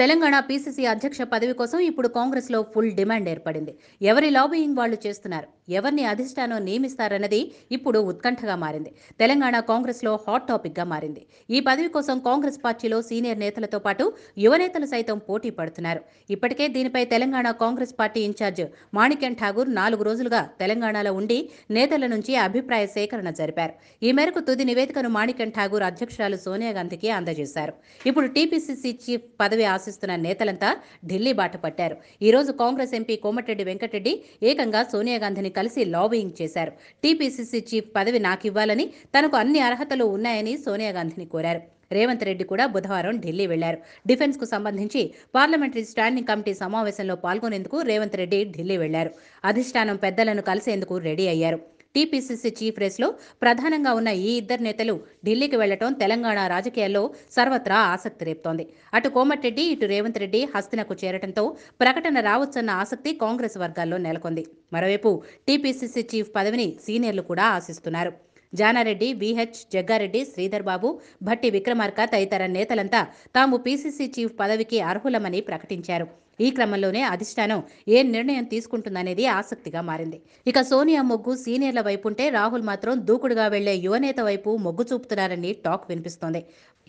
Telangana PCC అధ్యక్ష పదవి కోసం ఇప్పుడు కాంగ్రెస్లో ఫుల్ డిమాండ్ ఏర్పడింది ఎవరి లాబీయింగ్ వాళ్ళు చేస్తున్నారు ఎవరిని అధిష్టానం నియమిస్తారన్నది ఇప్పుడు ఉత్కంఠగా మారింది తెలంగాణ కాంగ్రెస్లో హాట్ టాపిక్గా మారింది ఈ పదవి కోసం కాంగ్రెస్ పార్టీలో సీనియర్ నేతలతో పాటు యువనేతలు సైతం పోటీ పడుతున్నారు ఇప్పటికే దీనిపై తెలంగాణ కాంగ్రెస్ పార్టీ ఇన్ఛార్జ్ మాణిక్యం ఠాగూర్ నాలుగు రోజులుగా తెలంగాణలో ఉండి నేతల నుంచి అభిప్రాయ సేకరణ జరిపారు ఈ మేరకు తుది నివేదికను మాణిక్యం ఠాగూర్ అధ్యక్షురాలు సోనియా గాంధీకి అందజేశారు ఇప్పుడు టీపీసీసీ చీఫ్ పదవి ఆశిస్తున్న నేతలంతా ఢిల్లీ బాట పట్టారు ఈరోజు కాంగ్రెస్ ఎంపీ కోమటిరెడ్డి వెంకటరెడ్డి ఏకంగా సోనియా గాంధీని కలిసి లాబియింగ్ చేశారు టీపీసీసీ చీఫ్ పదవి నాకివ్వాలని తనకు అన్ని అర్హతలు ఉన్నాయని సోనియా గాంధీని కోరారు రేవంత్ రెడ్డి కూడా బుధవారం ఢిల్లీ వెళ్లారు డిఫెన్స్ కు సంబంధించి పార్లమెంటరీ స్టాండింగ్ కమిటీ సమావేశంలో పాల్గొనేందుకు రేవంత్ రెడ్డి ఢిల్లీ వెళ్లారు అధిష్టానం పెద్దలను కలిసేందుకు రెడీ అయ్యారు టీపీసీసీ చీఫ్ రేస్లో ప్రధానంగా ఉన్న ఈ ఇద్దరు నేతలు ఢిల్లీకి వెళ్లటం తెలంగాణ రాజకీయాల్లో సర్వత్రా ఆసక్తి రేపుతోంది అటు కోమటిరెడ్డి ఇటు రేవంత్ రెడ్డి హస్తినకు చేరటంతో ప్రకటన రావచ్చన్న ఆసక్తి కాంగ్రెస్ వర్గాల్లో నెలకొంది మరోవైపు టీపీసీసీ చీఫ్ పదవిని సీనియర్లు కూడా ఆశిస్తున్నారు జానారెడ్డి విహెచ్ జగ్గారెడ్డి శ్రీధర్ బాబు భట్టి విక్రమార్క తదితర నేతలంతా తాము పీసీసీ చీఫ్ పదవికి అర్హులమని ప్రకటించారు ఈ క్రమంలోనే అధిష్టానం ఏ నిర్ణయం తీసుకుంటుందనేది ఆసక్తిగా మారింది ఇక సోనియా మొగ్గు సీనియర్ల వైపుంటే రాహుల్ మాత్రం దూకుడుగా వెళ్లే యువనేత వైపు మొగ్గు చూపుతున్నారని టాక్ వినిపిస్తోంది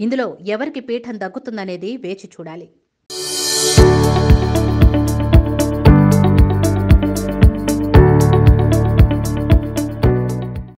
ఇందులో ఎవరికి పీఠం దక్కుతుందనేది వేచి చూడాలి